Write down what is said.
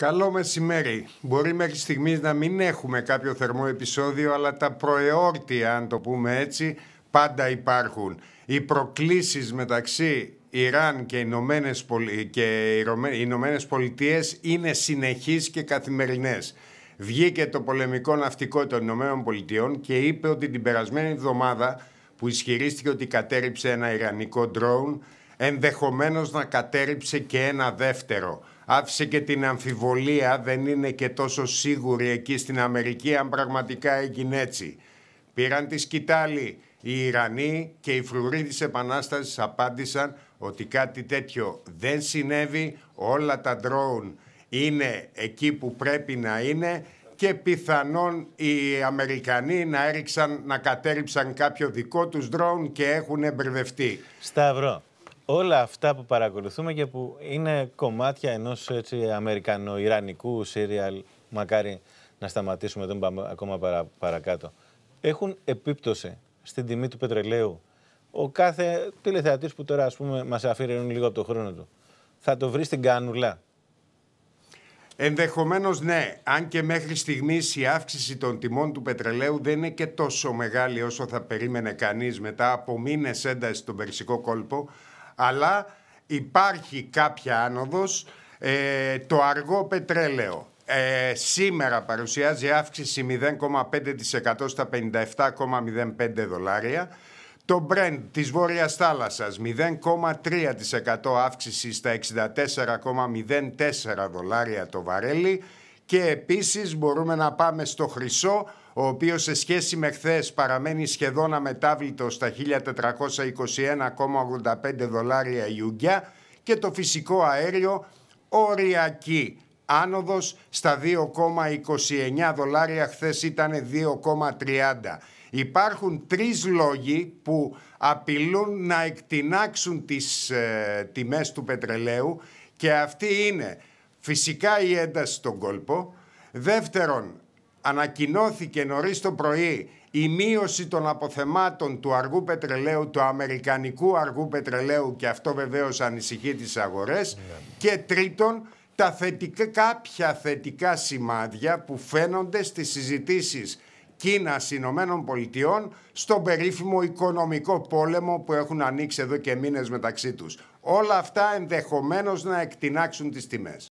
Καλό μεσημέρι. Μπορεί μέχρι στιγμής να μην έχουμε κάποιο θερμό επεισόδιο, αλλά τα προεόρτια, αν το πούμε έτσι, πάντα υπάρχουν. Οι προκλήσεις μεταξύ Ιράν και οι Πολι... Πολιτείες είναι συνεχείς και καθημερινές. Βγήκε το πολεμικό ναυτικό των Ηνωμένων Πολιτειών και είπε ότι την περασμένη εβδομάδα που ισχυρίστηκε ότι κατέριψε ένα Ιρανικό ντρόουν ενδεχομένως να κατέριψε και ένα δεύτερο. Άφησε και την αμφιβολία, δεν είναι και τόσο σίγουρη εκεί στην Αμερική αν πραγματικά έγινε έτσι. Πήραν τη σκητάλη. Οι Ιρανοί και οι φρουροί της Επανάστασης απάντησαν ότι κάτι τέτοιο δεν συνέβη, όλα τα ντρόουν είναι εκεί που πρέπει να είναι και πιθανόν οι Αμερικανοί να έριξαν, να κατέριψαν κάποιο δικό τους ντρόουν και έχουν εμπερδευτεί. Σταυρό, όλα αυτά που παρακολουθούμε και που είναι κομμάτια ενός Αμερικανό Ιρανικού σύριαλ, μακάρι να σταματήσουμε, δεν πάμε ακόμα παρα, παρακάτω, έχουν επίπτωση στην τιμή του πετρελαίου. Ο κάθε τηλεθεατής που τώρα ας πούμε μας αφήνει λίγο από το χρόνο του, θα το βρει στην κάνουλα. Ενδεχομένως ναι, αν και μέχρι στιγμής η αύξηση των τιμών του πετρελαίου δεν είναι και τόσο μεγάλη όσο θα περίμενε κανείς μετά από μήνες έντασης στον Περσικό κόλπο, αλλά υπάρχει κάποια άνοδος ε, το αργό πετρέλαιο. Ε, σήμερα παρουσιάζει αύξηση 0,5% στα 57,05 δολάρια. Το Brent της Βόρειας Θάλασσας 0,3% αύξηση στα 64,04 δολάρια το βαρέλι. Και επίσης μπορούμε να πάμε στο χρυσό ο οποίος σε σχέση με χθες παραμένει σχεδόν αμετάβλητο στα 1421,85 δολάρια Ιούγκια και το φυσικό αέριο οριακή άνοδος στα 2,29 δολάρια, χθες ήταν 2,30. Υπάρχουν τρεις λόγοι που απειλούν να εκτινάξουν τις ε, τιμές του πετρελαίου και αυτή είναι φυσικά η ένταση στον κόλπο, δεύτερον ανακοινώθηκε νωρίς το πρωί η μείωση των αποθεμάτων του αργού πετρελαίου, του αμερικανικού αργού πετρελαίου και αυτό βεβαίως ανησυχεί τις αγορές ναι. και τρίτον τα κάποια θετικά σημάδια που φαίνονται στις συζητήσεις Κίνας, Ηνωμένων Πολιτειών στον περίφημο οικονομικό πόλεμο που έχουν ανοίξει εδώ και μήνες μεταξύ τους. Όλα αυτά ενδεχομένως να εκτινάξουν τις τιμές.